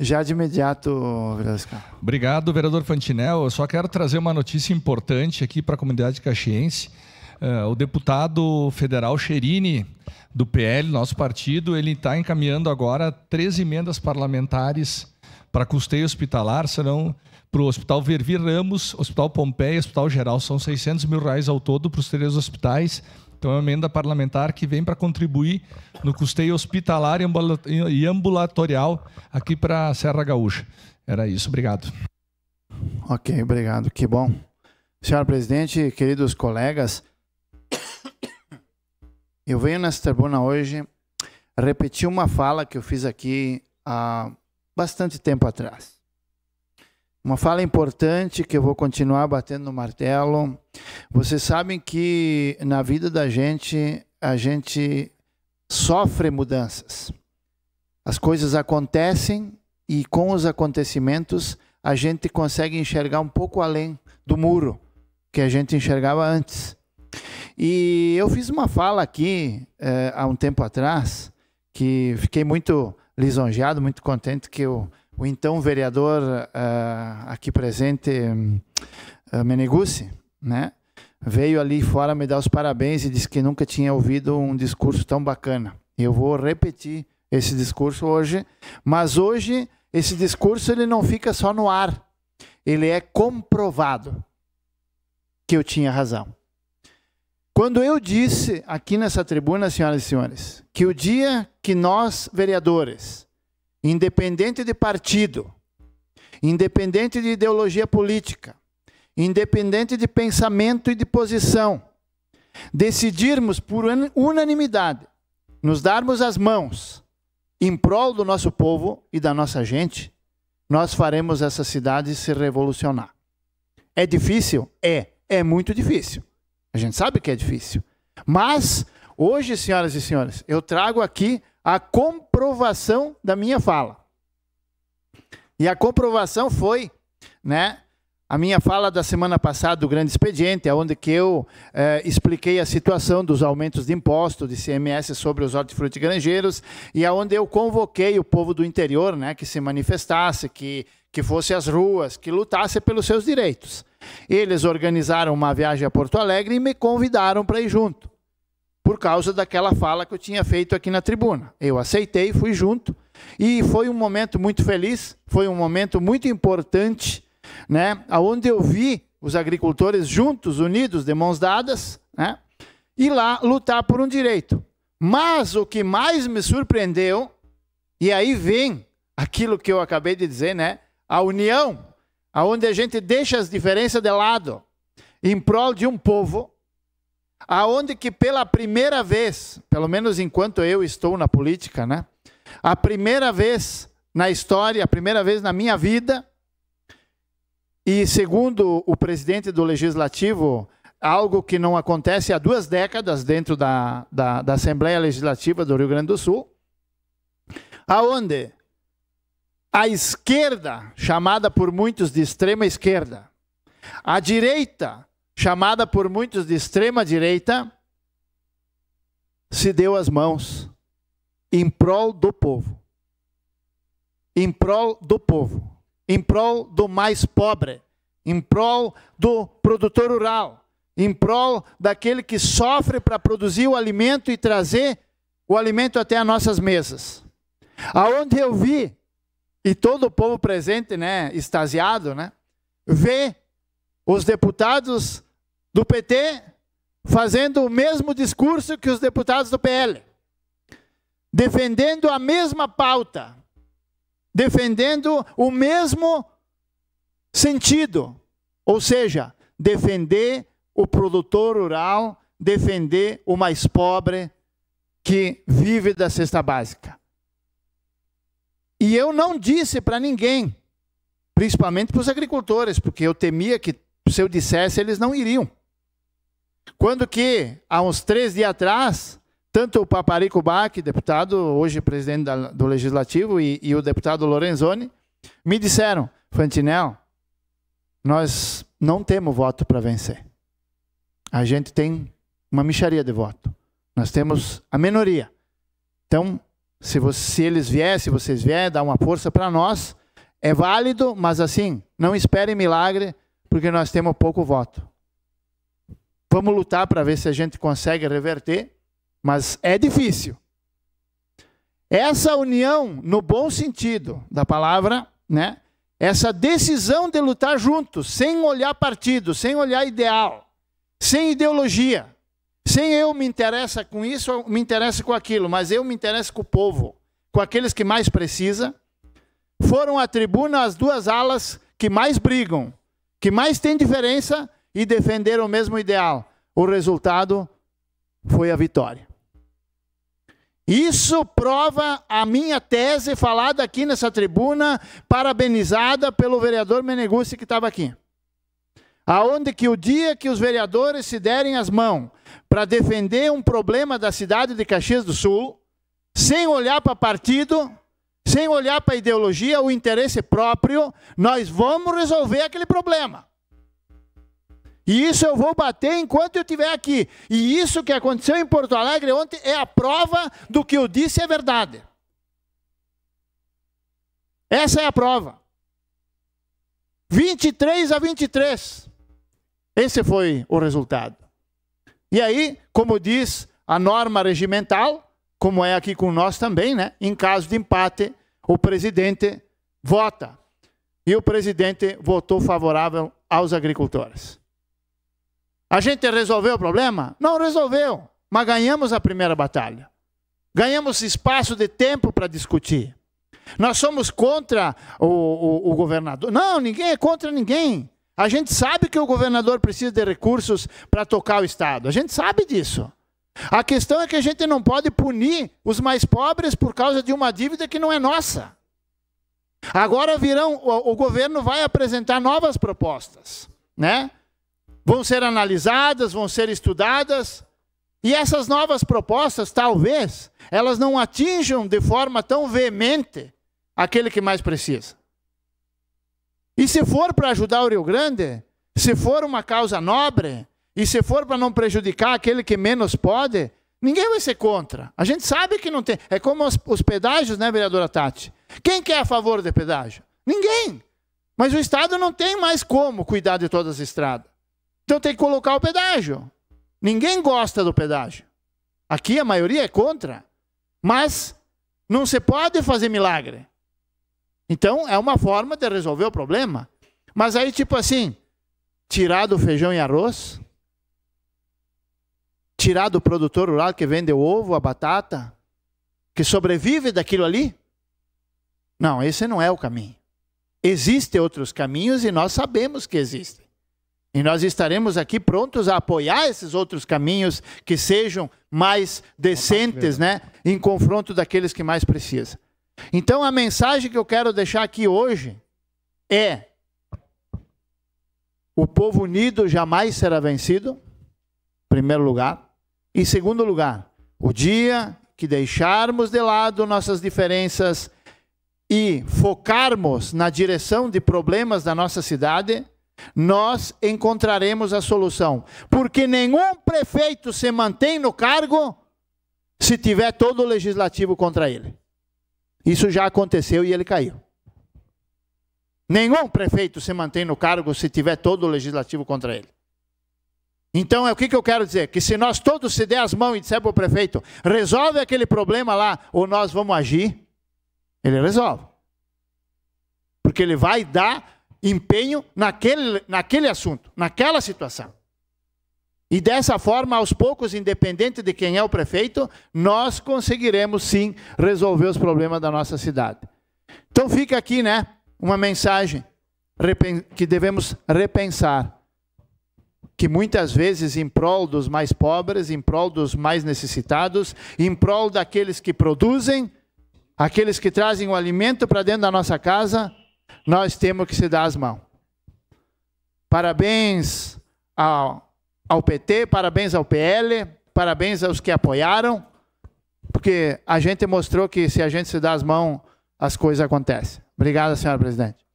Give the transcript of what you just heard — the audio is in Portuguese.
já de imediato, Velasco. Obrigado, vereador Fantinel. Eu só quero trazer uma notícia importante aqui para a comunidade caxiense. Uh, o deputado federal Cherini, do PL, nosso partido, ele está encaminhando agora três emendas parlamentares para custeio hospitalar, serão para o Hospital Vervir Ramos, Hospital Pompeia, Hospital Geral, são 600 mil reais ao todo para os três hospitais então é uma emenda parlamentar que vem para contribuir no custeio hospitalar e ambulatorial aqui para a Serra Gaúcha. Era isso, obrigado. Ok, obrigado, que bom. senhor Presidente, queridos colegas, eu venho nessa tribuna hoje repetir uma fala que eu fiz aqui há bastante tempo atrás. Uma fala importante que eu vou continuar batendo no martelo. Vocês sabem que na vida da gente, a gente sofre mudanças. As coisas acontecem e com os acontecimentos a gente consegue enxergar um pouco além do muro que a gente enxergava antes. E eu fiz uma fala aqui eh, há um tempo atrás que fiquei muito lisonjeado, muito contente que eu o então vereador uh, aqui presente, uh, ah, Meneguzzi, né? veio ali fora me dar os parabéns e disse que nunca tinha ouvido um discurso tão bacana. Eu vou repetir esse discurso hoje, mas hoje esse discurso ele não fica só no ar, ele é comprovado que eu tinha razão. Quando eu disse aqui nessa tribuna, senhoras e senhores, que o dia que nós, vereadores, independente de partido, independente de ideologia política, independente de pensamento e de posição, decidirmos por unanimidade nos darmos as mãos em prol do nosso povo e da nossa gente, nós faremos essa cidade se revolucionar. É difícil? É, é muito difícil. A gente sabe que é difícil. Mas hoje, senhoras e senhores, eu trago aqui a comprovação da minha fala. E a comprovação foi, né, a minha fala da semana passada do Grande Expediente, onde que eu eh, expliquei a situação dos aumentos de imposto de CMS sobre os hortifruti granjeiros e aonde eu convoquei o povo do interior, né, que se manifestasse, que que fosse às ruas, que lutasse pelos seus direitos. Eles organizaram uma viagem a Porto Alegre e me convidaram para ir junto por causa daquela fala que eu tinha feito aqui na tribuna. Eu aceitei, fui junto e foi um momento muito feliz, foi um momento muito importante, né? Aonde eu vi os agricultores juntos, unidos, de mãos dadas, né? E lá lutar por um direito. Mas o que mais me surpreendeu, e aí vem aquilo que eu acabei de dizer, né? A união, aonde a gente deixa as diferenças de lado em prol de um povo aonde que pela primeira vez, pelo menos enquanto eu estou na política, né? A primeira vez na história, a primeira vez na minha vida, e segundo o presidente do Legislativo, algo que não acontece há duas décadas dentro da, da, da Assembleia Legislativa do Rio Grande do Sul, aonde a esquerda, chamada por muitos de extrema esquerda, a direita, chamada por muitos de extrema-direita, se deu as mãos em prol do povo, em prol do povo, em prol do mais pobre, em prol do produtor rural, em prol daquele que sofre para produzir o alimento e trazer o alimento até as nossas mesas. Aonde eu vi, e todo o povo presente, né, extasiado, né, vê os deputados do PT fazendo o mesmo discurso que os deputados do PL, defendendo a mesma pauta, defendendo o mesmo sentido, ou seja, defender o produtor rural, defender o mais pobre que vive da cesta básica. E eu não disse para ninguém, principalmente para os agricultores, porque eu temia que se eu dissesse eles não iriam. Quando que, há uns três dias atrás, tanto o Paparico Bach, deputado, hoje presidente da, do Legislativo, e, e o deputado Lorenzoni, me disseram, Fantinel, nós não temos voto para vencer. A gente tem uma micharia de voto. Nós temos a minoria. Então, se, você, se eles vier, se vocês vierem, dar uma força para nós, é válido, mas assim, não esperem milagre, porque nós temos pouco voto. Vamos lutar para ver se a gente consegue reverter, mas é difícil. Essa união, no bom sentido da palavra, né? essa decisão de lutar juntos, sem olhar partido, sem olhar ideal, sem ideologia, sem eu me interessa com isso, me interessa com aquilo, mas eu me interesso com o povo, com aqueles que mais precisa. Foram à tribuna as duas alas que mais brigam, que mais tem diferença e defender o mesmo ideal. O resultado foi a vitória. Isso prova a minha tese falada aqui nessa tribuna, parabenizada pelo vereador Meneguzzi que estava aqui. Aonde que o dia que os vereadores se derem as mãos para defender um problema da cidade de Caxias do Sul, sem olhar para partido, sem olhar para ideologia, o interesse próprio, nós vamos resolver aquele problema. E isso eu vou bater enquanto eu estiver aqui. E isso que aconteceu em Porto Alegre ontem é a prova do que eu disse é verdade. Essa é a prova. 23 a 23. Esse foi o resultado. E aí, como diz a norma regimental, como é aqui com nós também, né? Em caso de empate, o presidente vota. E o presidente votou favorável aos agricultores. A gente resolveu o problema? Não resolveu, mas ganhamos a primeira batalha. Ganhamos espaço de tempo para discutir. Nós somos contra o, o, o, governador. Não, ninguém é contra ninguém. A gente sabe que o governador precisa de recursos para tocar o Estado. A gente sabe disso. A questão é que a gente não pode punir os mais pobres por causa de uma dívida que não é nossa. Agora virão, o, o governo vai apresentar novas propostas, né? vão ser analisadas, vão ser estudadas. E essas novas propostas, talvez, elas não atinjam de forma tão veemente aquele que mais precisa. E se for para ajudar o Rio Grande, se for uma causa nobre, e se for para não prejudicar aquele que menos pode, ninguém vai ser contra. A gente sabe que não tem. É como os, os pedágios, né, vereadora Tati? Quem quer é a favor de pedágio? Ninguém. Mas o Estado não tem mais como cuidar de todas as estradas. Então tem que colocar o pedágio. Ninguém gosta do pedágio. Aqui a maioria é contra. Mas não se pode fazer milagre. Então é uma forma de resolver o problema. Mas aí, tipo assim, tirar do feijão e arroz, tirar do produtor rural que vende o ovo, a batata, que sobrevive daquilo ali? Não, esse não é o caminho. Existem outros caminhos e nós sabemos que existem. E nós estaremos aqui prontos a apoiar esses outros caminhos que sejam mais decentes, né, em confronto daqueles que mais precisam. Então a mensagem que eu quero deixar aqui hoje é: o povo unido jamais será vencido, em primeiro lugar. Em segundo lugar, o dia que deixarmos de lado nossas diferenças e focarmos na direção de problemas da nossa cidade, nós encontraremos a solução. Porque nenhum prefeito se mantém no cargo se tiver todo o legislativo contra ele. Isso já aconteceu e ele caiu. Nenhum prefeito se mantém no cargo se tiver todo o legislativo contra ele. Então, é o que, eu quero dizer? Que se nós todos se der as mãos e disser para o prefeito, resolve aquele problema lá, ou nós vamos agir, ele resolve. Porque ele vai dar empenho naquele, naquele assunto, naquela situação. E dessa forma, aos poucos, independente de quem é o prefeito, nós conseguiremos sim resolver os problemas da nossa cidade. Então fica aqui, né, uma mensagem que devemos repensar que muitas vezes em prol dos mais pobres, em prol dos mais necessitados, em prol daqueles que produzem, aqueles que trazem o alimento para dentro da nossa casa, nós temos que se dar as mãos. Parabéns ao, ao PT, parabéns ao PL, parabéns aos que apoiaram, porque a gente mostrou que se a gente se dá as mãos, as coisas acontecem. Obrigado, senhora presidente.